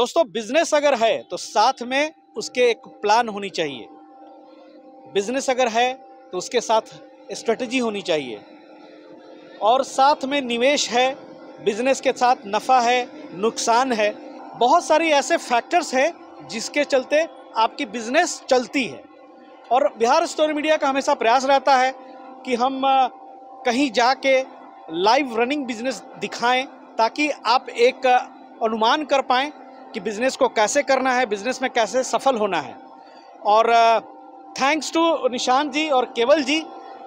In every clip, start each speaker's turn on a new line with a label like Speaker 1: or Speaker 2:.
Speaker 1: दोस्तों बिजनेस अगर है तो साथ में उसके एक प्लान होनी चाहिए बिजनेस अगर है तो उसके साथ स्ट्रेटजी होनी चाहिए और साथ में निवेश है बिजनेस के साथ नफ़ा है नुकसान है बहुत सारी ऐसे फैक्टर्स हैं जिसके चलते आपकी बिजनेस चलती है और बिहार स्टोरी मीडिया का हमेशा प्रयास रहता है कि हम कहीं जाके लाइव रनिंग बिजनेस दिखाएं ताकि आप एक अनुमान कर पाएँ कि बिज़नेस को कैसे करना है बिज़नेस में कैसे सफल होना है और थैंक्स टू निशान जी और केवल जी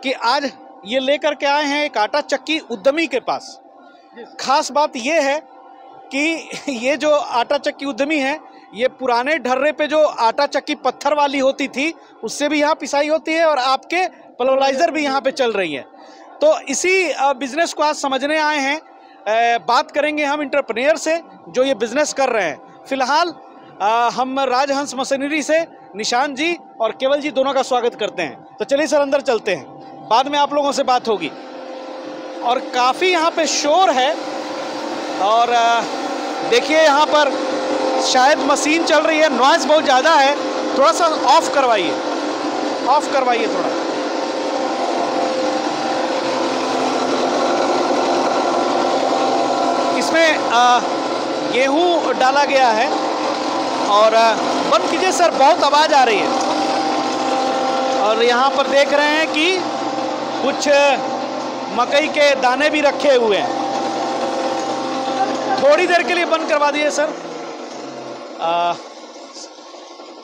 Speaker 1: कि आज ये लेकर के आए हैं एक आटा चक्की उद्यमी के पास खास बात ये है कि ये जो आटा चक्की उद्यमी है ये पुराने ढर्रे पे जो आटा चक्की पत्थर वाली होती थी उससे भी यहाँ पिसाई होती है और आपके पलोलाइजर भी यहाँ पे चल रही है तो इसी बिज़नेस को आज समझने आए हैं बात करेंगे हम इंटरप्रेनियर से जो ये बिज़नेस कर रहे हैं फिलहाल हम राजहंस मशीनरी से निशान जी और केवल जी दोनों का स्वागत करते हैं तो चलिए सर अंदर चलते हैं बाद में आप लोगों से बात होगी और काफ़ी यहाँ पे शोर है और देखिए यहाँ पर शायद मशीन चल रही है नॉइज़ बहुत ज़्यादा है थोड़ा सा ऑफ करवाइए ऑफ करवाइए थोड़ा इसमें आ, गेहूँ डाला गया है और बंद कीजिए सर बहुत आवाज़ आ रही है और यहाँ पर देख रहे हैं कि कुछ मकई के दाने भी रखे हुए हैं थोड़ी देर के लिए बंद करवा दिए सर आ,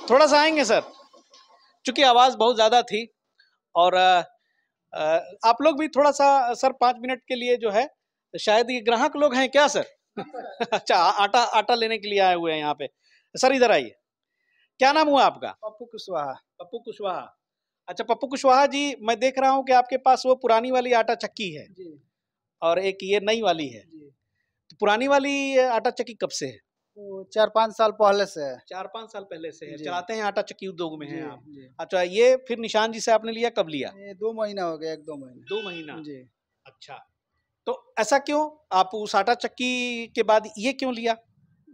Speaker 1: थोड़ा सा आएंगे सर चूंकि आवाज़ बहुत ज़्यादा थी और आ, आ, आप लोग भी थोड़ा सा सर पाँच मिनट के लिए जो है शायद ये ग्राहक लोग हैं क्या सर अच्छा आटा आटा लेने के लिए आए हुए हैं यहाँ पे सर इधर आइए क्या नाम हुआ आपका पप्पू कुशवाहा पप्पू कुशवाहा अच्छा पप्पू कुशवाहा जी मैं देख रहा हूँ कि आपके पास वो पुरानी वाली आटा चक्की है जी। और एक ये नई वाली है जी। तो पुरानी वाली आटा चक्की कब से है
Speaker 2: चार पाँच साल पहले से है
Speaker 1: चार पाँच साल पहले से है चलाते हैं आटा चक्की उद्योग में है आप अच्छा ये फिर निशान जी से आपने लिया कब लिया दो महीना हो गया एक दो महीना दो महीना जी अच्छा
Speaker 2: तो ऐसा क्यों आप उस आटा चक्की के बाद ये क्यों लिया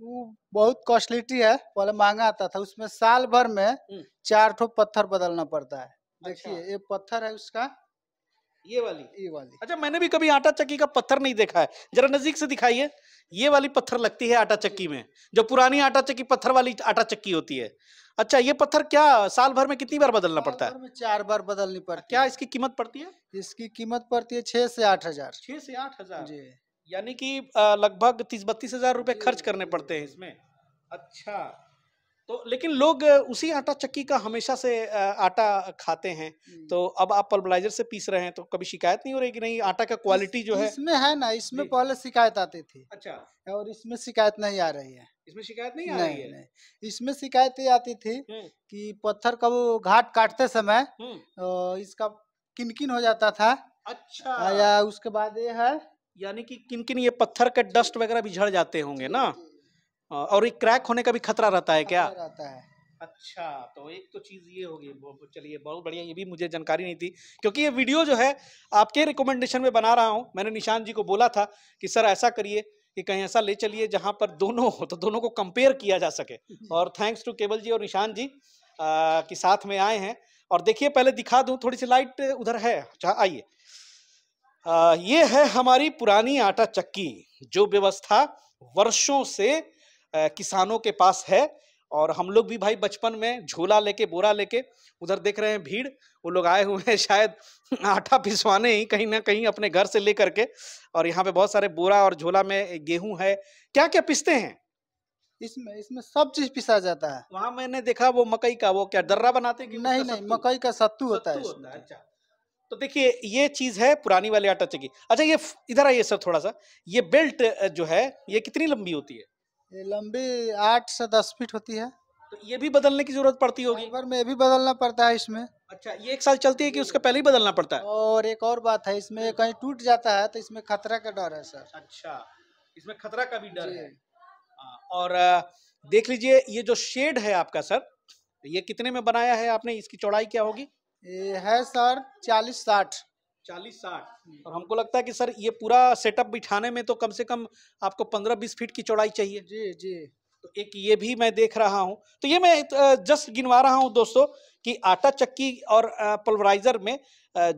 Speaker 2: वो बहुत कॉस्टलिटी है पहले महंगा आता था उसमें साल भर में हम्म। चार ठो पत्थर बदलना पड़ता है अच्छा। देखिए ये पत्थर है उसका ये वाली ये वाली अच्छा मैंने भी कभी
Speaker 1: आटा चक्की का पत्थर नहीं देखा है जरा नजदीक से दिखाइए ये वाली पत्थर लगती है आटा चक्की में जो पुरानी आटा चक्की पत्थर वाली आटा चक्की होती है अच्छा ये पत्थर क्या साल भर में कितनी बार बदलना पड़ता है
Speaker 2: चार बार बदलनी अच्छा, पड़ती क्या इसकी कीमत पड़ती है इसकी कीमत पड़ती है छह से आठ हजार छह से आठ हजार जी
Speaker 1: यानी कि लगभग तीस बत्तीस हजार रूपए खर्च करने पड़ते हैं इसमें अच्छा तो लेकिन लोग उसी आटा चक्की का हमेशा से आटा खाते हैं तो अब आप पल्बलाइजर से पीस रहे हैं तो कभी शिकायत नहीं हो रही कि नहीं आटा का क्वालिटी जो है इसमें
Speaker 2: है ना इसमें पहले शिकायत आती थी अच्छा और इसमें शिकायत नहीं आ रही है इसमें शिकायत नहीं आ रही है नहीं इसमें शिकायत ये आती थी कि पत्थर का वो घाट काटते समय इसका किन किन हो जाता था अच्छा या उसके बाद ये है
Speaker 1: यानी कि किन ये पत्थर के डस्ट वगैरह भी झड़ जाते होंगे ना हाँ, और एक क्रैक होने का भी खतरा रहता है क्या
Speaker 2: रहता है अच्छा तो एक तो चीज ये होगी
Speaker 1: चलिए बहुत बढ़िया ये भी मुझे जानकारी नहीं थी क्योंकि ये वीडियो जो है आपके रिकमेंडेशन में बना रहा हूँ मैंने निशान जी को बोला था कि सर ऐसा करिए कि कहीं ऐसा ले चलिए जहाँ पर दोनों हो तो दोनों को कंपेयर किया जा सके और थैंक्स टू केबल जी और निशान जी के साथ में आए हैं और देखिए पहले दिखा दूँ थोड़ी सी लाइट उधर है अच्छा, आइए ये है हमारी पुरानी आटा चक्की जो व्यवस्था वर्षों से किसानों के पास है और हम लोग भी भाई बचपन में झोला लेके बोरा लेके उधर देख रहे हैं भीड़ वो लोग आए हुए हैं शायद आटा पिसवाने ही कहीं ना कहीं अपने घर से लेकर के और यहाँ पे बहुत सारे बोरा और झोला में गेहूं है क्या क्या पिसते हैं इसमें इसमें सब चीज पिसा जाता है वहां मैंने देखा वो मकई का वो क्या दर्रा बनाते नहीं नहीं मकई
Speaker 2: का सत्तू होता है होता है अच्छा
Speaker 1: तो देखिए ये चीज है पुरानी वाली आटा चक्की अच्छा ये इधर आइए सर थोड़ा सा ये बेल्ट जो है ये कितनी लंबी होती है
Speaker 2: ये लंबी आठ से दस फीट होती है तो ये भी बदलने की जरूरत पड़ती होगी में भी बदलना पड़ता है इसमें
Speaker 1: अच्छा ये एक साल चलती है कि उसके पहले ही बदलना पड़ता है
Speaker 2: और एक और बात है इसमें कहीं टूट जाता है तो इसमें खतरा का डर है सर अच्छा
Speaker 1: इसमें खतरा का भी डर है हाँ, और देख लीजिए ये जो शेड है आपका सर ये कितने में बनाया है आपने इसकी चौड़ाई क्या होगी ये है सर चालीस साठ चालीस साठ हम्म। और हमको लगता है कि सर ये पूरा सेटअप बिठाने में तो कम से कम आपको पंद्रह बीस फीट की चौड़ाई चाहिए जी जी तो एक ये भी मैं देख रहा हूँ तो ये मैं जस्ट गिनवा रहा हूँ दोस्तों कि आटा चक्की और पल्वराइजर में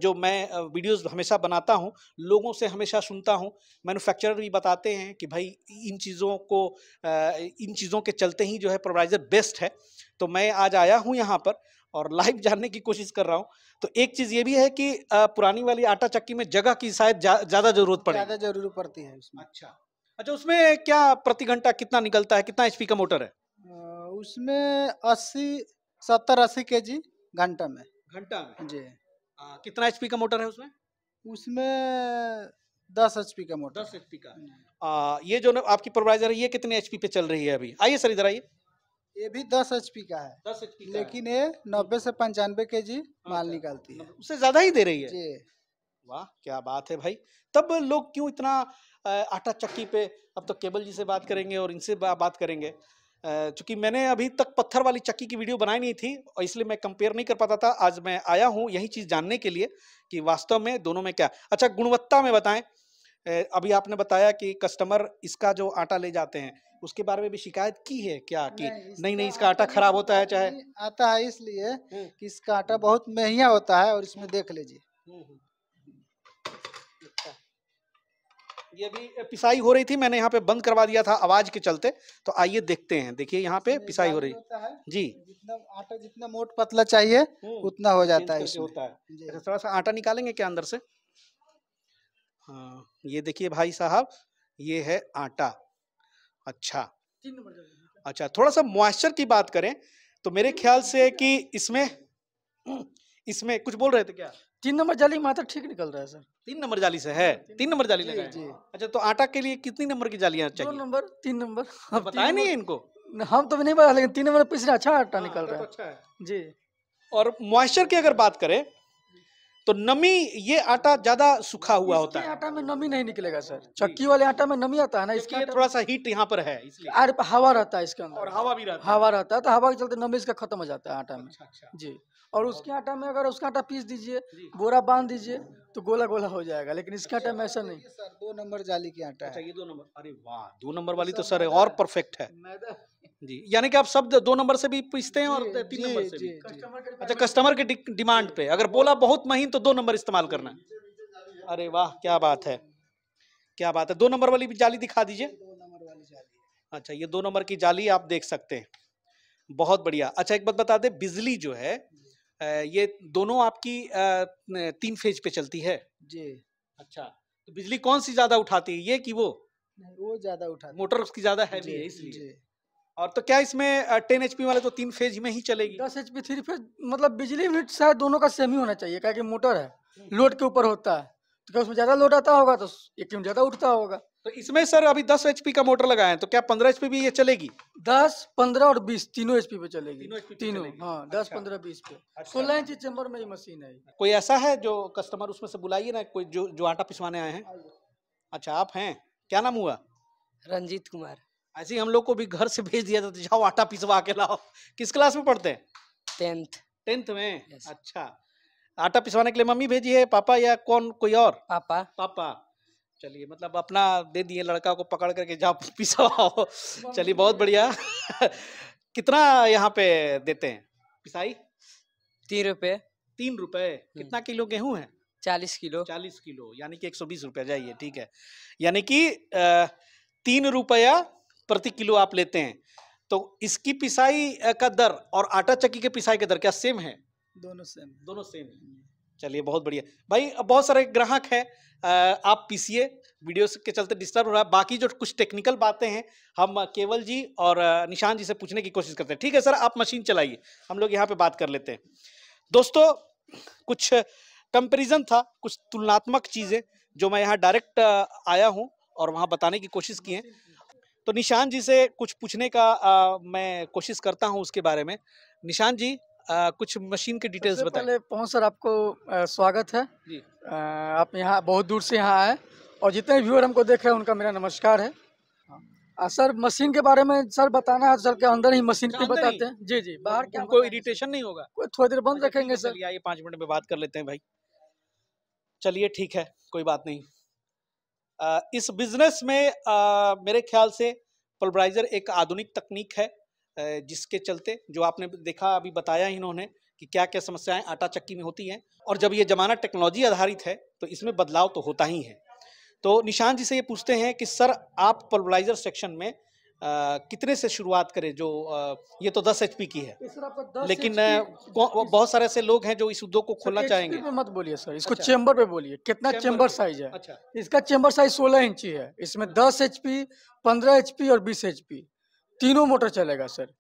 Speaker 1: जो मैं वीडियोस हमेशा बनाता हूँ लोगों से हमेशा सुनता हूँ मैन्युफैक्चरर भी बताते हैं कि भाई इन चीज़ों को इन चीज़ों के चलते ही जो है पल्वराइजर बेस्ट है तो मैं आज आया हूँ यहाँ पर और लाइव जानने की कोशिश कर रहा हूँ तो एक चीज ये भी है कि पुरानी वाली आटा चक्की में जगह की शायद ज्यादा जरूरत पड़े ज्यादा
Speaker 2: जरूरत पड़ती है उसमें अच्छा
Speaker 1: अच्छा उसमें क्या प्रति घंटा कितना निकलता है कितना एचपी
Speaker 2: का मोटर है उसमें अस्सी सत्तर अस्सी के जी घंटा में घंटा में जी आ, कितना एचपी का मोटर है उसमें उसमें दस एच का मोटर दस एचपी का
Speaker 1: आ, ये जो आपकी प्रोवाइजर है ये कितने एच पे चल रही है अभी आइए सर इधर आइए
Speaker 2: ये भी दस एच का है दस एच लेकिन ये नब्बे से पंचानवे के जी अच्छा, माल निकालती है उससे ज्यादा ही दे रही है
Speaker 1: वाह क्या बात है भाई तब लोग क्यों इतना आटा चक्की पे अब तो केबल जी से बात करेंगे और इनसे बात करेंगे चूंकि मैंने अभी तक पत्थर वाली चक्की की वीडियो बनाई नहीं थी और इसलिए मैं कंपेयर नहीं कर पाता था आज मैं आया हूँ यही चीज़ जानने के लिए कि वास्तव में दोनों में क्या अच्छा गुणवत्ता में बताएं अभी आपने बताया कि कस्टमर इसका जो आटा ले जाते हैं उसके बारे में भी शिकायत की है क्या कि नहीं नहीं, नहीं इसका आटा खराब होता है चाहे
Speaker 2: आता है इसलिए हम्म। कि इसका आटा बहुत महंगा होता है और इसमें देख लीजिए
Speaker 1: हम्म, हम्म। अच्छा। ये भी पिसाई हो रही थी मैंने यहाँ पे बंद करवा दिया था आवाज के चलते तो आइए देखते हैं देखिए यहाँ पे पिसाई हो रही है जी
Speaker 2: जितना आटा जितना मोट पतला चाहिए उतना
Speaker 1: हो जाता है होता है अच्छा, थोड़ा सा आटा निकालेंगे क्या अंदर से ये देखिए भाई साहब ये है आटा अच्छा अच्छा थोड़ा सा मॉइस्चर की बात करें तो मेरे ख्याल से कि इसमें
Speaker 3: इसमें कुछ बोल रहे थे क्या तीन नंबर जाली मात्र ठीक निकल रहा है सर
Speaker 1: तीन नंबर जाली से है तीन नंबर जाली लगा जी अच्छा तो आटा के लिए कितनी नंबर की जालियां चाहिए दो
Speaker 3: नंबर तीन नंबर
Speaker 1: बताए नहीं इनको
Speaker 3: हम तो भी नहीं बता लेकिन तीन नंबर पिछले अच्छा आटा हाँ, निकल तो रहा अच्छा है
Speaker 1: जी और मॉइस्चर
Speaker 3: की अगर बात करें तो नमी ये आटा ज्यादा सूखा हुआ होता है आटा में नमी नहीं निकलेगा सर चक्की वाले आटा में नमी आता है ना इसके थोड़ा सा हीट यहाँ पर है इसलिए हवा रहता है इसके अंदर और हवा भी रहता हवा रहता है तो हवा के चलते नमी इसका खत्म हो जाता है आटा में अच्छा, अच्छा। जी और उसके आटा में अगर उसका आटा पीस दीजिए बोरा बांध दीजिए तो गोला गोला हो जाएगा लेकिन इसके अच्छा, आटा में ऐसा नहीं
Speaker 2: दो नंबर जाली की आटा है ये दो नंबर अरे वाह
Speaker 1: दो नंबर वाली तो सर और परफेक्ट है जी यानी कि आप शब्द दो नंबर से भी पूछते हैं और तीन नंबर से भी अच्छा कस्टमर के डिमांड पे अगर बोला बहुत महीन तो दो नंबर इस्तेमाल करना है अरे वाह क्या बात है क्या बात है दो नंबर वाली भी जाली दिखा दीजिए अच्छा ये दो नंबर की जाली आप देख सकते हैं बहुत बढ़िया अच्छा एक बात बता दे बिजली जो है ये दोनों आपकी तीन फेज पे चलती है जी अच्छा तो बिजली कौन सी ज्यादा उठाती है ये कि वो
Speaker 2: नहीं, वो ज्यादा उठाती मोटर उसकी ज्यादा
Speaker 1: हैवी है इसलिए
Speaker 3: और तो क्या इसमें टेन एच वाले तो तीन फेज में ही चलेगी दस एच थ्री फेज मतलब बिजली यूनिट शायद दोनों का सेम ही होना चाहिए क्या मोटर है लोड के ऊपर होता है तो क्या उसमें ज्यादा लोड आता होगा तो एक में ज्यादा उठता होगा तो इसमें सर अभी दस एच का मोटर लगाए तो क्या पंद्रह एच भी ये चलेगी दस पंद्रह और बीस तीनों एच पे चलेगी तीनों, हाँ अच्छा। दस पंद्रह बीस पे अच्छा। सोलह इंच चैम्बर में ये मशीन है
Speaker 1: कोई ऐसा है जो कस्टमर उसमें से बुलाइए ना कोई जो जो आटा पिसवाने आए हैं अच्छा आप हैं क्या नाम हुआ रंजीत कुमार ऐसे ही हम लोग को भी घर से भेज दिया जाता जाओ आटा पिसवा के लाओ किस क्लास में पढ़ते हैं टेंथ टेंथ में yes. अच्छा आटा पिसवाने के लिए मम्मी भेजी है पापा या कौन कोई और पापा पापा चलिए मतलब अपना दे दिए लड़का को पकड़ करके जाओ पिसवाओ चलिए बहुत बढ़िया कितना यहाँ पे देते हैं पिसाई तीन रुपये तीन रुपये हम्म। कितना किलो गेहूं है चालीस किलो चालीस किलो यानी कि एक सौ बीस रुपया जाइए ठीक है यानी कि तीन रुपया प्रति किलो आप लेते हैं तो इसकी पिसाई का दर और आटा चक्की के पिसाई का दर क्या सेम है दोनों सेम दोनों सेम चलिए बहुत बढ़िया भाई बहुत सारे ग्राहक हैं आप पीसीए वीडियो के चलते डिस्टर्ब हो रहा है बाकी जो कुछ टेक्निकल बातें हैं हम केवल जी और निशान जी से पूछने की कोशिश करते हैं ठीक है सर आप मशीन चलाइए हम लोग यहाँ पे बात कर लेते हैं दोस्तों कुछ कंपेरिजन था कुछ तुलनात्मक चीज़ें जो मैं यहाँ डायरेक्ट आया हूँ और वहाँ बताने की कोशिश की है तो निशान जी से कुछ पूछने का आ, मैं कोशिश करता हूँ उसके बारे में निशान जी आ, कुछ मशीन के डिटेल्स बताएं पहले
Speaker 3: पहुँच सर आपको स्वागत है जी आ, आप यहाँ बहुत दूर से यहाँ आए और जितने व्यूअर हमको देख रहे हैं उनका मेरा नमस्कार है आ, सर मशीन के बारे में सर बताना है सर के अंदर ही मशीन की बताते हैं जी जी बाहर क्या कोई इरिटेशन नहीं होगा कोई थोड़ी देर बंद रखेंगे सर
Speaker 1: आइए पाँच मिनट में बात कर लेते हैं भाई चलिए ठीक है कोई बात नहीं इस बिजनेस में मेरे ख्याल से पल्वराइजर एक आधुनिक तकनीक है जिसके चलते जो आपने देखा अभी बताया इन्होंने कि क्या क्या समस्याएं आटा चक्की में होती हैं और जब ये ज़माना टेक्नोलॉजी आधारित है तो इसमें बदलाव तो होता ही है तो निशान जी से ये पूछते हैं कि सर आप पल्वराइजर सेक्शन में कितने से शुरुआत करें जो आ, ये तो दस एच की है लेकिन बहुत सारे ऐसे लोग हैं जो इस उद्योग को
Speaker 3: खोलना चाहेंगे मत बोलिए सर इसको अच्छा। चेंबर पे बोलिए कितना चेंबर, साइज है अच्छा। इसका चेंबर साइज सोलह इंची है इसमें 10 एचपी पंद्रह एच और बीस एच तीनों मोटर चलेगा सर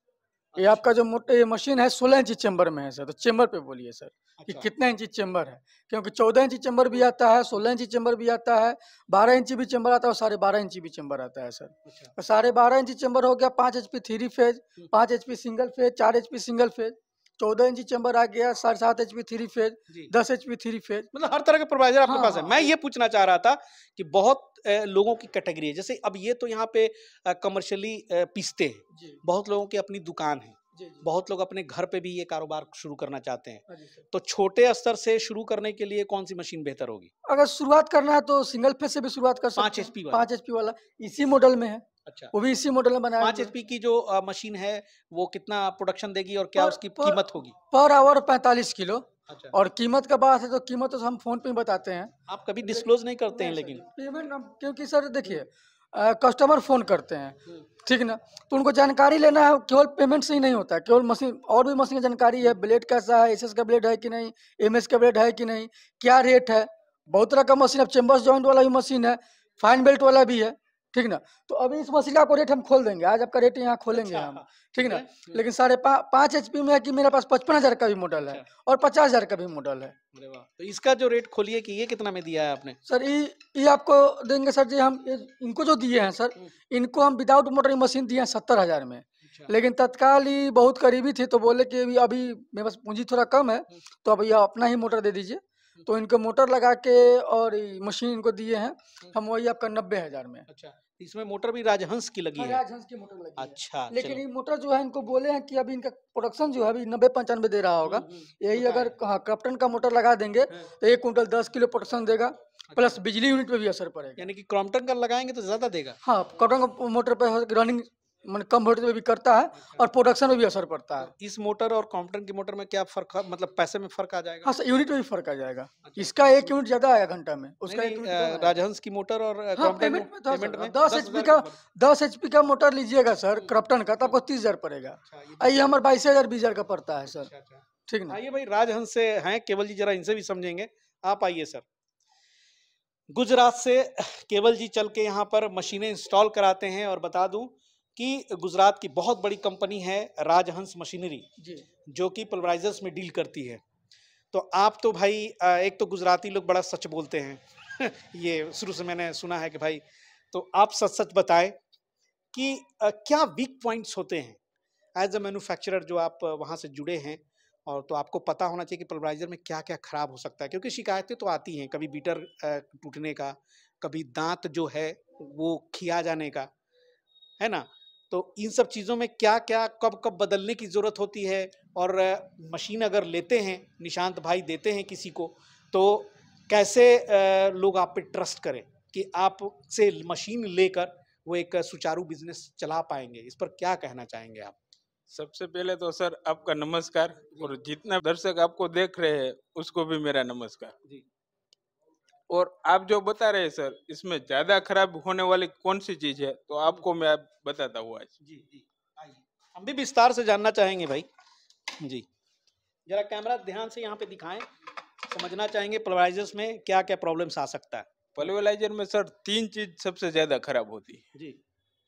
Speaker 3: ये आपका जो मोटे मशीन है सोलह इंची चैम्बर में है सर तो चैम्बर पे बोलिए सर कि अच्छा। कितना इंची चैम्बर है क्योंकि चौदह इंची चैम्बर भी आता है सोलह इंची चैम्बर भी आता है बारह इंची भी चैम्बर आता है और साढ़े बारह इंची भी चेंबर आता है सर तो साढ़े बारह इंची चैम्बर हो गया पाँच एच पी थ्री फेज हम्म। पाँच एच पी सिंगल फेज चार एच पी सिंगल फेज चौदह इंच चैम्बर आ गया साढ़े सात एच पी थ्री फेज दस एच पी थ्री फेज
Speaker 1: मतलब हर तरह के प्रोवाइजर आपके हाँ, पास है हाँ। मैं ये पूछना चाह रहा था कि बहुत लोगों की कैटेगरी है जैसे अब ये तो यहाँ पे कमर्शियली पीसते हैं बहुत लोगों की अपनी दुकान है जी, जी। बहुत लोग अपने घर पे भी ये कारोबार शुरू करना चाहते हैं हाँ तो छोटे स्तर से शुरू करने के लिए कौन सी मशीन बेहतर होगी
Speaker 3: अगर शुरुआत करना है तो सिंगल फेज से भी शुरुआत कर सकते हैं एच एचपी वाला इसी मॉडल में है अच्छा वो भी इसी मॉडल में बनाया पांच
Speaker 1: एचपी की जो आ, मशीन है वो कितना प्रोडक्शन देगी और क्या पर, उसकी पर, कीमत होगी
Speaker 3: पर आवर पैंतालीस किलो अच्छा। और कीमत का बात है तो कीमत तो हम फोन पे बताते हैं आप कभी
Speaker 1: डिस्क्लोज नहीं करते हैं लेकिन
Speaker 3: पेमेंट क्योंकि सर देखिए कस्टमर फ़ोन करते हैं हम्म। ठीक ना तो उनको जानकारी लेना है केवल पेमेंट से ही नहीं होता है केवल मशीन और भी मशीन की जानकारी है ब्लेड कैसा है एस का ब्लेड है कि नहीं एम का ब्लेड है कि नहीं क्या रेट है बहुत तरह का मशीन अब चेम्बर्स जॉइंट वाला भी मशीन है फाइन बेल्ट वाला भी है ठीक ना तो अभी इस मशीन का आपको रेट हम खोल देंगे आज आपका रेट यहाँ खोलेंगे अच्छा, हम हाँ, ठीक ना लेकिन साढ़े पा, पाँच एच में है कि मेरे पास पचपन हजार का भी मॉडल है अच्छा। और पचास हजार का भी मॉडल है तो
Speaker 1: इसका जो रेट खोलिए कि ये कितना में दिया है आपने सर
Speaker 3: ये आपको देंगे सर जी हम इनको जो दिए हैं सर हम्म। इनको हम विदाउट मोटर मशीन दिए हैं सत्तर हजार में अच्छा। लेकिन तत्काल ही बहुत करीबी थे तो बोले कि अभी मेरे पास पूंजी थोड़ा कम है हम्म। तो अब यह अपना ही मोटर दे दीजिए हम्म। तो इनको मोटर लगा के और मशीन इनको दिए हैं हम वही आपका नब्बे हजार में अच्छा
Speaker 1: इसमें मोटर भी राजहंस की लगी हाँ, है राजहंस की मोटर लगी अच्छा है। लेकिन ये
Speaker 3: मोटर जो है इनको बोले हैं कि अभी इनका प्रोडक्शन जो है अभी नब्बे पंचानवे दे रहा होगा हम्म, हम्म, यही अगर हाँ कप्टन का मोटर लगा देंगे हाँ। तो एक कुंटल दस किलो प्रोडक्शन देगा प्लस अच्छा। बिजली यूनिट पे भी असर पड़ेगा यानी कि क्रॉम्पटन का लगाएंगे तो ज्यादा देगा हाँ क्रॉम्पटन का मोटर पे रनिंग मन कम वोल्टेज में भी करता है और प्रोडक्शन में भी असर पड़ता है तो इस मोटर और कॉम्पटन की मोटर में क्या फर्क मतलब पैसे में फर्क आ जाएगा हाँ यूनिट में भी फर्क आ जाएगा अच्छा, इसका तो एक यूनिट ज्यादा आया घंटा में उसका
Speaker 1: राजहंस की मोटर
Speaker 3: और हाँ, दस एच पी का दस एच पी का मोटर लीजिएगा सर क्रॉप्टन हम्म, का तो आपको हम्म। तीस हजार पड़ेगा अच्छा, ये तो हमारे बाईस हजार बीस हजार का पड़ता है सर अच्छा, ठीक ना आइए भाई राजहंस से
Speaker 1: हैं केवल जी जरा इनसे भी समझेंगे आप आइए सर गुजरात से केवल जी चल के यहाँ पर मशीनें इंस्टॉल कराते हैं और बता दूं कि गुजरात की बहुत बड़ी कंपनी है राजहंस मशीनरी जो कि पल्वराइजर्स में डील करती है तो आप तो भाई एक तो गुजराती लोग बड़ा सच बोलते हैं ये शुरू से मैंने सुना है कि भाई तो आप सच सच बताएं कि क्या वीक पॉइंट्स होते हैं एज अ मैन्युफैक्चरर जो आप वहाँ से जुड़े हैं और तो आपको पता होना चाहिए कि पल्वराइजर में क्या क्या खराब हो सकता है क्योंकि शिकायतें तो आती हैं कभी बीटर टूटने का कभी दांत जो है वो खिया जाने का है ना तो इन सब चीज़ों में क्या क्या कब कब बदलने की ज़रूरत होती है और मशीन अगर लेते हैं निशांत भाई देते हैं किसी को तो कैसे लोग आप पे ट्रस्ट करें कि आप से मशीन लेकर वो एक सुचारू बिजनेस चला पाएंगे इस पर क्या कहना चाहेंगे
Speaker 4: आप सबसे पहले तो सर आपका नमस्कार और जितना दर्शक आपको देख रहे हैं उसको भी मेरा नमस्कार जी और आप जो बता रहे हैं सर इसमें ज्यादा खराब होने वाली कौन सी चीज है तो आपको मैं आप बताता हूँ आज जी जी
Speaker 1: आइए हम भी विस्तार से जानना चाहेंगे भाई जी जरा कैमरा ध्यान से यहाँ पे दिखाएं समझना चाहेंगे प्लवराइजर्स में क्या क्या प्रॉब्लम आ सकता है
Speaker 4: प्लवराइजर में सर तीन चीज सबसे ज्यादा खराब होती है जी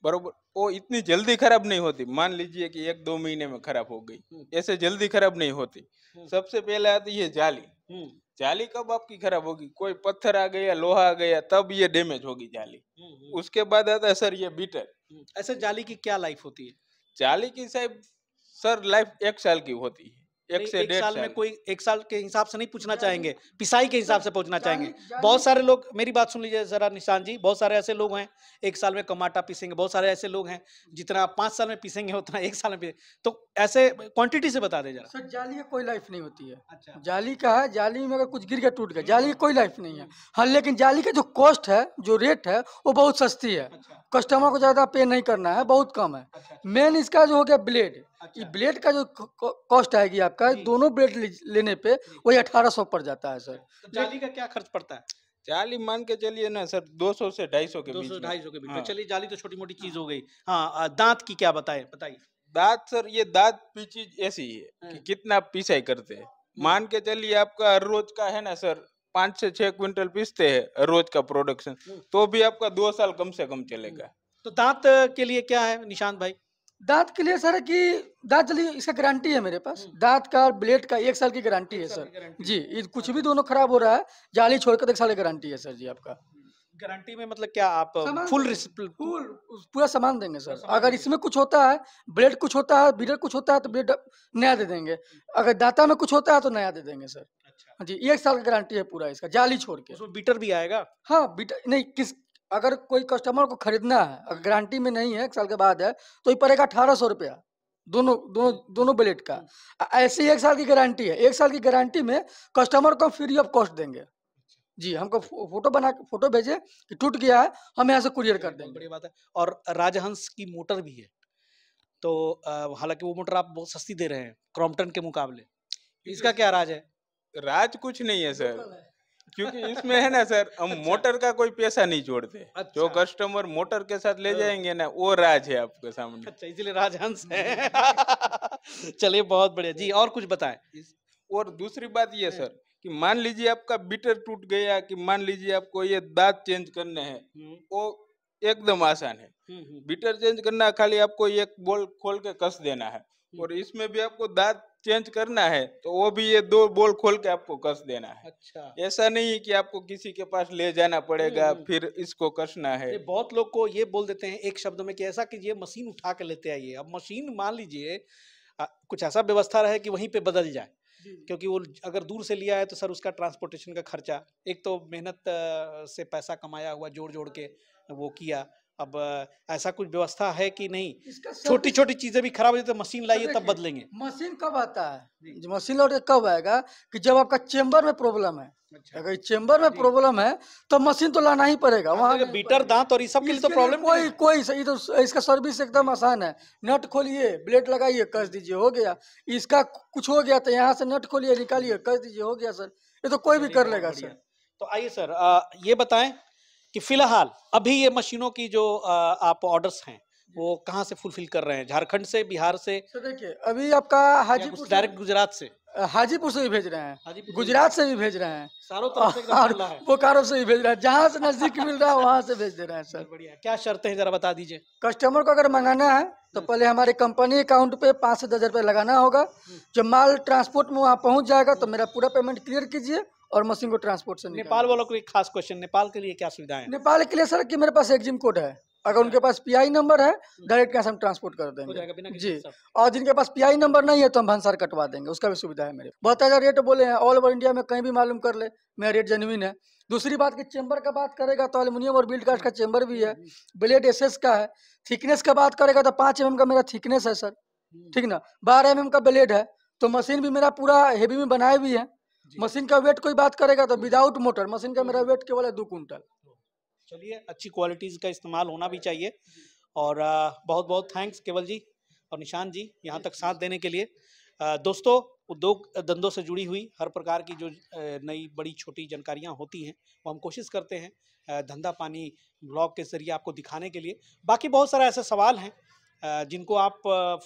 Speaker 4: बरोबर वो इतनी जल्दी खराब नहीं होती मान लीजिए कि एक दो महीने में खराब हो गई हम्म। ऐसे जल्दी खराब नहीं होती हम्म। सबसे पहले तो आती है जाली हम्म। जाली कब आपकी खराब होगी कोई पत्थर आ गया लोहा आ गया तब ये डैमेज होगी जाली हम्म, हम्म। उसके बाद आता है सर ये बीटर हम्म। ऐसा जाली की क्या लाइफ होती है जाली की साहब सर लाइफ एक साल की होती है एक से एक साल में कोई एक साल के हिसाब
Speaker 1: से नहीं पूछना चाहेंगे पिसाई के हिसाब से पूछना चाहेंगे बहुत सारे लोग मेरी बात सुन लीजिए जरा निशान जी बहुत सारे ऐसे लोग हैं एक साल में कमाटा पीसेंगे बहुत सारे ऐसे लोग हैं जितना पांच साल में पीसेंगे उतना
Speaker 3: एक साल में पीसेंगे तो ऐसे क्वांटिटी से बता दे जरा सर जाली का कोई लाइफ नहीं होती है अच्छा जाली का है जाली में अगर कुछ गिर गया टूट गया जाली की कोई लाइफ नहीं है हाँ लेकिन जाली का जो कॉस्ट है जो रेट है वो बहुत सस्ती है कस्टमर अच्छा। को ज़्यादा पे नहीं करना है बहुत कम है मेन अच्छा। इसका जो हो गया ब्लेड अच्छा। ब्लेड का जो कॉस्ट आएगी आपका दोनों ब्लेड लेने पे वही अठारह सौ पड़ जाता है सर
Speaker 4: तो जाली का क्या खर्च पड़ता है जाली मान के चलिए ना सर 200 से 250 के 200 250 के बीच हाँ। चलिए जाली तो छोटी मोटी चीज हो गई हाँ दांत की क्या बताए बताइए दांत सर ये दांत पीछी ऐसी है कि हाँ। कितना पीसाई करते हैं हाँ। मान के चलिए आपका हर रोज का है ना सर पाँच से छह क्विंटल पीसते हैं रोज का प्रोडक्शन तो भी आपका दो साल कम से कम चलेगा
Speaker 3: तो दांत के लिए क्या है निशांत भाई दांत के लिए सर कि दांत जल्दी इसका गारंटी है मेरे पास हम्म। दांत का ब्लेड का एक साल की गारंटी है सर जी कुछ भी दोनों खराब हो रहा है जाली छोड़कर एक साल की गारंटी है सर जी आपका
Speaker 1: गारंटी में मतलब
Speaker 3: क्या आप फुल फुल पूरा सामान देंगे सर अगर इसमें कुछ होता है ब्लेड कुछ होता है बीडर कुछ होता है तो ब्लेड नया दे देंगे अगर दाता में कुछ होता है तो नया दे देंगे सर अच्छा। हाँ जी एक साल का गारंटी है पूरा इसका जाली छोड़ के बीटर भी आएगा हाँ बीटर नहीं किस अगर कोई कस्टमर को खरीदना है अगर गारंटी में नहीं है एक साल के बाद है तो ये पड़ेगा अठारह सौ रुपया दोनों दोनों दोनों ब्लेड का अच्छा। ऐसी एक साल की गारंटी है एक साल की गारंटी में कस्टमर को फ्री ऑफ कॉस्ट देंगे अच्छा। जी हमको फोटो बना फोटो भेजे कि टूट गया है हम यहाँ से कुरियर कर देंगे बड़ी बात है और राजहंस की मोटर भी है तो
Speaker 4: हालांकि वो मोटर आप बहुत सस्ती दे रहे हैं क्रॉम्पटन के मुकाबले इसका तो क्या राज है राज कुछ नहीं है सर क्योंकि इसमें है ना सर हम अच्छा। मोटर का कोई पैसा नहीं जोड़ते अच्छा। जो कस्टमर मोटर के साथ ले हाँ। जाएंगे ना वो राज है आपके सामने अच्छा इसलिए राजहंस है चलिए बहुत बढ़िया जी और कुछ बताएं और दूसरी बात ये हाँ। सर कि मान लीजिए आपका बीटर टूट गया कि मान लीजिए आपको ये दांत चेंज करने हैं हम्म। वो एकदम आसान है बीटर हम्म, हम्म। चेंज करना खाली आपको एक बोल खोल के कस देना है और इसमें भी आपको दांत चेंज करना है तो वो भी ये दो बोल खोल के आपको कस देना है अच्छा ऐसा नहीं है कि आपको किसी के पास ले जाना पड़ेगा हम्म, हम्म। फिर इसको कसना है बहुत लोग को ये बोल देते हैं एक शब्द में कि ऐसा कि ये मशीन उठा के लेते आइए अब मशीन
Speaker 1: मान लीजिए कुछ ऐसा व्यवस्था रहे कि वहीं पे बदल जाए क्योंकि वो अगर दूर से लिया है तो सर उसका ट्रांसपोर्टेशन का खर्चा एक तो मेहनत से पैसा कमाया हुआ जोड़ जोड़ के वो किया अब ऐसा कुछ व्यवस्था है कि नहीं छोटी छोटी चीजें भी
Speaker 3: खराब हो जाती तो है मशीन लाइए तब बदलेंगे मशीन कब आता है मशीन लौट कब आएगा कि जब आपका चेम्बर में प्रॉब्लम है अच्छा। अगर चेम्बर में प्रॉब्लम है तो मशीन तो लाना ही पड़ेगा वहाँ बीटर दांत और सब के लिए तो प्रॉब्लम कोई कोई सही तो इसका सर्विस एकदम आसान है नट खोलिए ब्लेड लगाइए कस दीजिए हो गया इसका कुछ हो गया तो यहाँ से नट खोलिए निकालिए कस दीजिए हो गया सर ये तो कोई भी कर लेगा सर
Speaker 1: तो आइए सर ये बताएं कि फिलहाल अभी ये मशीनों की जो आप ऑर्डर्स हैं वो कहाँ से फुलफिल कर रहे हैं झारखंड से
Speaker 3: बिहार से तो देखिए अभी आपका हाजीपुर डायरेक्ट गुजरात से हाजीपुर से भी भेज रहे हैं गुजरात से भी भेज रहे हैं से बोकारो से भी भेज रहे हैं जहाँ से नजदीक मिल रहा है अच्छा। वहाँ से भेज दे रहे हैं सर बढ़िया क्या शर्तें हैं जरा बता दीजिए कस्टमर को अगर मंगाना है तो हम्म। पहले हमारे कंपनी अकाउंट पे पाँच से दस हज़ार लगाना होगा हम्म। जब माल ट्रांसपोर्ट में वहाँ पहुँच जाएगा तो मेरा पूरा पेमेंट क्लियर कीजिए और मशीन को ट्रांसपोर्ट से नेपाल
Speaker 1: वालों को एक खास क्वेश्चन नेपाल के लिए क्या सुविधा है
Speaker 3: नेपाल के लिए सर कि मेरे पास एग्जिम कोड है अगर उनके पास पीआई नंबर है डायरेक्ट हम्म। कैसे हम ट्रांसपोर्ट कर देंगे जी और जिनके पास पीआई नंबर नहीं है तो हम भंसार कटवा देंगे उसका भी सुविधा है मेरे बहुत ज्यादा रेट बोले हैं ऑल ओवर इंडिया में कहीं भी मालूम कर ले मेरा रेट जेनुइन है दूसरी बात की चेंबर का बात करेगा तो एलुमिनियम और बिल्ड कास्ट का चेंबर भी है ब्लेड एस का है थिकनेस का बात करेगा तो पाँच एम mm का मेरा थिकनेस है सर हम्म। ठीक ना बारह एम mm का ब्लेड है तो मशीन भी मेरा पूरा हेवी में बनाए हुई है मशीन का वेट कोई बात करेगा तो विदाउट मोटर मशीन का मेरा वेट केवल है दो कुंटल
Speaker 1: चलिए अच्छी क्वालिटीज का इस्तेमाल होना भी चाहिए और बहुत बहुत थैंक्स केवल जी और निशान जी यहाँ तक साथ देने के लिए दोस्तों उद्योग धंधों से जुड़ी हुई हर प्रकार की जो नई बड़ी छोटी जानकारियाँ होती हैं वो हम कोशिश करते हैं धंधा पानी ब्लॉग के ज़रिए आपको दिखाने के लिए बाकी बहुत सारे ऐसे सवाल हैं जिनको आप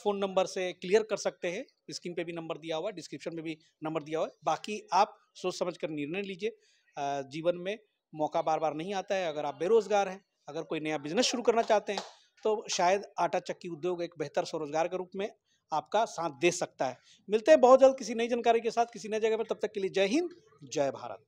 Speaker 1: फ़ोन नंबर से क्लियर कर सकते हैं स्क्रीन पे भी नंबर दिया हुआ है डिस्क्रिप्शन में भी नंबर दिया हुआ है बाकी आप सोच समझ कर निर्णय लीजिए जीवन में मौका बार बार नहीं आता है अगर आप बेरोज़गार हैं अगर कोई नया बिजनेस शुरू करना चाहते हैं तो शायद आटा चक्की उद्योग एक बेहतर स्वरोजगार के रूप में आपका साथ दे सकता है मिलते हैं बहुत जल्द किसी नई जानकारी के साथ किसी नई जगह पर तब तक के लिए जय हिंद जय भारत